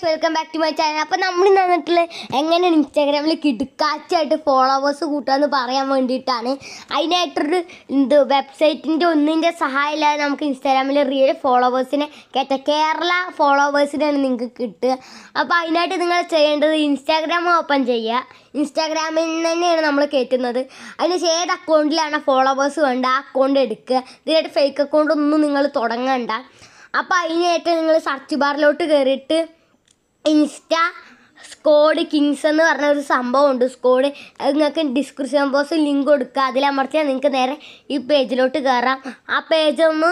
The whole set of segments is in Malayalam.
guys welcome back to my channel അപ്പോൾ നമ്മൾ തന്നിട്ടുള്ള എങ്ങനെയാണ് ഇൻസ്റ്റാഗ്രാമിൽ കിടുക്കാച്ചായിട്ട് ഫോളോവേഴ്സ് എന്ന് പറയാൻ വേണ്ടിയിട്ടാണ് അതിനായിട്ടൊരു എന്ത് വെബ്സൈറ്റിൻ്റെ ഒന്നിൻ്റെ സഹായമില്ലാതെ നമുക്ക് ഇൻസ്റ്റാഗ്രാമിൽ റിയൽ ഫോളോവേഴ്സിനെ കേട്ട കേരള ഫോളോവേഴ്സിനാണ് നിങ്ങൾക്ക് കിട്ടുക അപ്പോൾ അതിനായിട്ട് നിങ്ങൾ ചെയ്യേണ്ടത് ഇൻസ്റ്റാഗ്രാം ഓപ്പൺ ചെയ്യുക ഇൻസ്റ്റാഗ്രാമിൽ നിന്ന് തന്നെയാണ് നമ്മൾ കയറ്റുന്നത് അതിന് ഏത് അക്കൗണ്ടിലാണ് ഫോളോവേഴ്സ് വേണ്ട ആ അക്കൗണ്ട് എടുക്കുക ഇതിനായിട്ട് ഫേക്ക് അക്കൗണ്ട് ഒന്നും നിങ്ങൾ തുടങ്ങണ്ട അപ്പോൾ അതിനായിട്ട് നിങ്ങൾ സെർച്ച് ബാറിലോട്ട് കയറിയിട്ട് ഇൻസ്റ്റ സ്കോഡ് കിങ്സ് എന്ന് പറഞ്ഞ ഒരു സംഭവമുണ്ട് സ്കോഡ് നിങ്ങൾക്ക് ഡിസ്ക്രിപ്ഷൻ ബോക്സിൽ ലിങ്ക് കൊടുക്കുക അതിലമർത്തിയാൽ നിങ്ങൾക്ക് നേരെ ഈ പേജിലോട്ട് കയറാം ആ പേജ് ഒന്ന്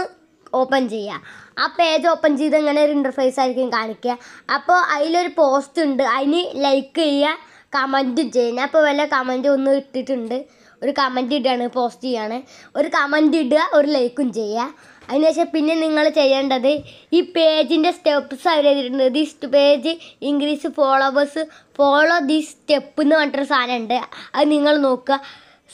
ഓപ്പൺ ചെയ്യുക ആ പേജ് ഓപ്പൺ ചെയ്ത് ഇങ്ങനെ ഒരു ഇൻ്റർഫേസ് ആയിരിക്കും കാണിക്കുക അപ്പോൾ അതിലൊരു പോസ്റ്റ് ഉണ്ട് അതിന് ലൈക്ക് ചെയ്യുക കമൻറ്റും ചെയ്യുക അപ്പോൾ വല്ല കമൻറ്റ് ഒന്ന് ഇട്ടിട്ടുണ്ട് ഒരു കമൻറ്റ് ഇടുകയാണ് പോസ്റ്റ് ചെയ്യുകയാണ് ഒരു കമൻറ്റ് ഇടുക ഒരു ലൈക്കും ചെയ്യുക അതിനുശേഷം പിന്നെ നിങ്ങൾ ചെയ്യേണ്ടത് ഈ പേജിൻ്റെ സ്റ്റെപ്സ് അവർ എഴുതിയിട്ടുണ്ട് this page increase followers follow the step എന്ന് പറഞ്ഞിട്ടൊരു സാധനം ഉണ്ട് അത് നിങ്ങൾ നോക്കുക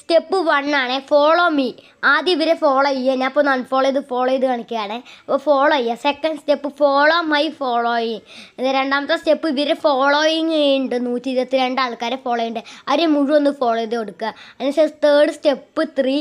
സ്റ്റെപ്പ് വൺ ആണ് ഫോളോ മീ ആദ്യം ഇവരെ ഫോളോ ചെയ്യുക ഞാൻ ഇപ്പോൾ ഒന്ന് അൺഫോളോ ചെയ്ത് ഫോളോ ചെയ്ത് കാണിക്കുകയാണ് അപ്പോൾ ഫോളോ ചെയ്യുക second step follow my following രണ്ടാമത്തെ സ്റ്റെപ്പ് ഇവരെ ഫോളോയിങ് ഉണ്ട് നൂറ്റി ഇരുപത്തി രണ്ട് ആൾക്കാരെ ഫോളോ ചെയ്യുന്നുണ്ട് അവരെ മുഴുവൻ ഒന്ന് ഫോളോ ചെയ്ത് കൊടുക്കുക അതിനുശേഷം third step three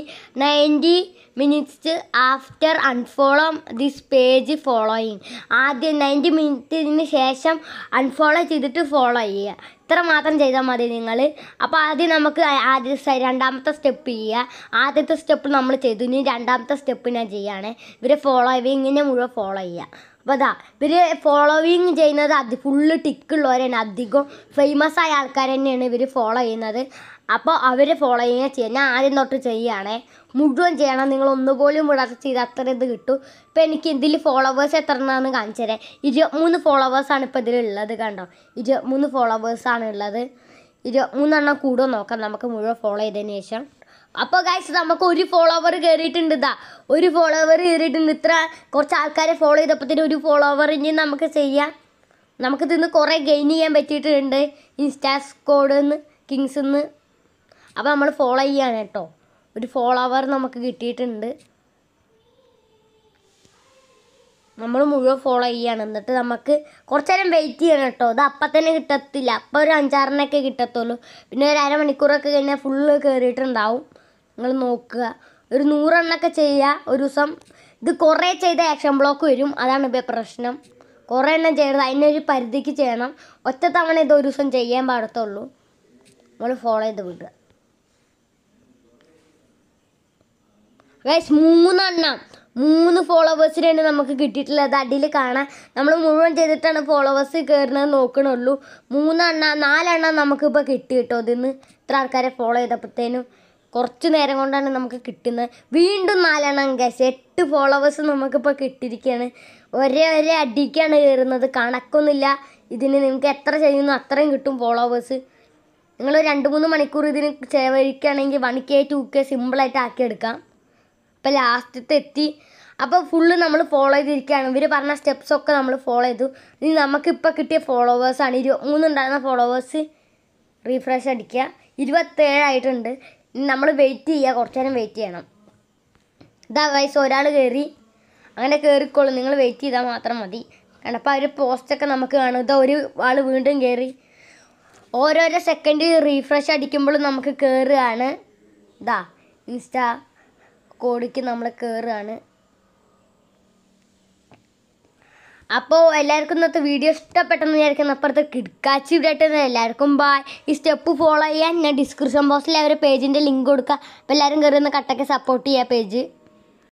ninety minutes after unfollow this page following ആദ്യം നയൻറ്റി മിനിറ്റിന് ശേഷം അൺഫോളോ ചെയ്തിട്ട് ഫോളോ ചെയ്യുക ഇത്ര മാത്രം ചെയ്താൽ മതി നിങ്ങൾ അപ്പോൾ ആദ്യം നമുക്ക് ആദ്യ രണ്ടാമത്തെ സ്റ്റെപ്പ് ചെയ്യുക ആദ്യത്തെ സ്റ്റെപ്പ് നമ്മൾ ചെയ്തു ഇനി രണ്ടാമത്തെ സ്റ്റെപ്പ് ഞാൻ ചെയ്യുകയാണ് ഇവരെ ഫോളോ ഇങ്ങനെ മുഴുവൻ ഫോളോ ചെയ്യുക അപ്പോൾ അതാ ഇവർ ഫോളോവിങ് ചെയ്യുന്നത് അത് ഫുള്ള് ടിക്കുള്ളവരാണ് അധികം ഫേമസ് ആയ ആൾക്കാർ തന്നെയാണ് ഇവർ ഫോളോ ചെയ്യുന്നത് അപ്പോൾ അവർ ഫോളോ ചെയ്യുക ചെയ്യുക ഞാൻ ആദ്യം തൊട്ട് ചെയ്യുകയാണേ മുഴുവൻ ചെയ്യണം നിങ്ങൾ ഒന്നുപോലും വിടാതെ ചെയ്ത് അത്ര ഇത് കിട്ടും ഇപ്പോൾ എനിക്ക് ഇതിൽ ഫോളോവേഴ്സ് എത്ര എന്നാണ് കാണിച്ചു തരാം ഇരുപത്തിമൂന്ന് ഫോളോവേഴ്സാണ് ഇപ്പോൾ ഇതിലുള്ളത് കണ്ടോ ഇരുപത്തിമൂന്ന് ഫോളോവേഴ്സാണ് ഉള്ളത് ഇരുപത്തിമൂന്നെണ്ണം കൂടുതൽ നോക്കാം നമുക്ക് മുഴുവൻ ഫോളോ ചെയ്തതിന് ശേഷം അപ്പൊ ഗൈസ് നമുക്ക് ഒരു ഫോളോവർ കയറിയിട്ടുണ്ട് ഇതാ ഒരു ഫോളോവർ കയറിയിട്ടുണ്ട് ഇത്ര കുറച്ച് ആൾക്കാരെ ഫോളോ ചെയ്തപ്പോഴത്തേനും ഒരു ഫോളോവർ ഇനി നമുക്ക് ചെയ്യാം നമുക്ക് ഇതിന്ന് കുറേ ഗെയിൻ ചെയ്യാൻ പറ്റിയിട്ടുണ്ട് ഇൻസ്റ്റാ സ്കോഡ് നിന്ന് നിന്ന് അപ്പോൾ നമ്മൾ ഫോളോ ചെയ്യാണ് കേട്ടോ ഒരു ഫോളോവർ നമുക്ക് കിട്ടിയിട്ടുണ്ട് നമ്മൾ മുഴുവൻ ഫോളോ ചെയ്യാണ് എന്നിട്ട് നമുക്ക് കുറച്ച് നേരം വെയിറ്റ് ചെയ്യണം കേട്ടോ അത് അപ്പം തന്നെ കിട്ടത്തില്ല അപ്പം ഒരു അഞ്ചാറിനൊക്കെ കിട്ടത്തുള്ളൂ പിന്നെ ഒരു അരമണിക്കൂറൊക്കെ കഴിഞ്ഞാൽ ഫുള്ള് കയറിയിട്ടുണ്ടാവും നിങ്ങൾ നോക്കുക ഒരു നൂറെണ്ണൊക്കെ ചെയ്യുക ഒരു ദിവസം ഇത് കുറേ ചെയ്ത ആക്ഷൻ ബ്ലോക്ക് വരും അതാണ് ഇപ്പോൾ പ്രശ്നം കുറേ എണ്ണം ചെയ്യരുത് അതിനൊരു പരിധിക്ക് ചെയ്യണം ഒറ്റ തവണ ഇത് ഒരു ദിവസം ചെയ്യാൻ പാടത്തുള്ളൂ നമ്മൾ ഫോളോ ചെയ്ത് വിടുക ഗൈസ് മൂന്നെണ്ണം മൂന്ന് ഫോളോവേഴ്സിനാണ് നമുക്ക് കിട്ടിയിട്ടുള്ളത് അടിയിൽ കാണാൻ നമ്മൾ മുഴുവൻ ചെയ്തിട്ടാണ് ഫോളോവേഴ്സ് കയറുന്നത് നോക്കണുള്ളൂ മൂന്നെണ്ണം നാലെണ്ണം നമുക്കിപ്പോൾ കിട്ടി കേട്ടോ ഇതിന്ന് ഇത്ര ആൾക്കാരെ ഫോളോ ചെയ്തപ്പോഴത്തേനും കുറച്ച് നേരം കൊണ്ടാണ് നമുക്ക് കിട്ടുന്നത് വീണ്ടും നാലെണ്ണം ഗ്യാസ് എട്ട് ഫോളോവേഴ്സ് നമുക്കിപ്പോൾ കിട്ടിയിരിക്കുകയാണ് ഒരേ ഒരേ അടിക്കാണ് കയറുന്നത് കണക്കൊന്നുമില്ല ഇതിന് നിങ്ങൾക്ക് എത്ര ചെയ്യുന്നു അത്രയും കിട്ടും ഫോളോവേഴ്സ് നിങ്ങൾ രണ്ട് മൂന്ന് മണിക്കൂർ ഇതിന് ചെലവഴിക്കുകയാണെങ്കിൽ വൺ കെ ടു കെ സിമ്പിളായിട്ട് ആക്കിയെടുക്കാം അപ്പോൾ ലാസ്റ്റത്തെ എത്തി അപ്പോൾ ഫുള്ള് നമ്മൾ ഫോളോ ചെയ്തിരിക്കുകയാണ് ഇവർ പറഞ്ഞ സ്റ്റെപ്സൊക്കെ നമ്മൾ ഫോളോ ചെയ്തു ഇനി നമുക്കിപ്പോൾ കിട്ടിയ ഫോളോവേഴ്സാണ് ഇരുപത്തി ഇരുപത്തിമൂന്നുണ്ടായിരുന്ന ഫോളോവേഴ്സ് റീഫ്രഷ് അടിക്കുക ഇരുപത്തേഴായിട്ടുണ്ട് നമ്മൾ വെയിറ്റ് ചെയ്യുക കുറച്ച് നേരം വെയിറ്റ് ചെയ്യണം ഇതാ വയസ്സ് ഒരാൾ കയറി അങ്ങനെ കയറിക്കോളും നിങ്ങൾ വെയിറ്റ് ചെയ്താൽ മാത്രം മതി കാരണം അപ്പോൾ ആ ഒരു പോസ്റ്റൊക്കെ നമുക്ക് കാണും ഇതാ ഒരു ആൾ വീണ്ടും കയറി ഓരോരോ സെക്കൻഡ് റീഫ്രഷ് അടിക്കുമ്പോഴും നമുക്ക് കയറുകയാണ് ഇതാ ഇൻസ്റ്റാ കോഡിക്ക് നമ്മൾ കയറുകയാണ് അപ്പോൾ എല്ലാവർക്കും ഇന്നത്തെ വീഡിയോ ഇഷ്ടപ്പെട്ടെന്ന് വിചാരിക്കുന്ന അപ്പുറത്ത് കിടക്കാച്ചി ഇവിടെ എല്ലാവർക്കും ബായ് ഈ സ്റ്റെപ്പ് ഫോളോ ചെയ്യാൻ ഞാൻ ഡിസ്ക്രിപ്ഷൻ ബോക്സിൽ അവരുടെ പേജിൻ്റെ ലിങ്ക് കൊടുക്കുക അപ്പോൾ എല്ലാവരും കയറി ഒന്ന് കട്ടൊക്കെ സപ്പോർട്ട് ചെയ്യുക പേജ്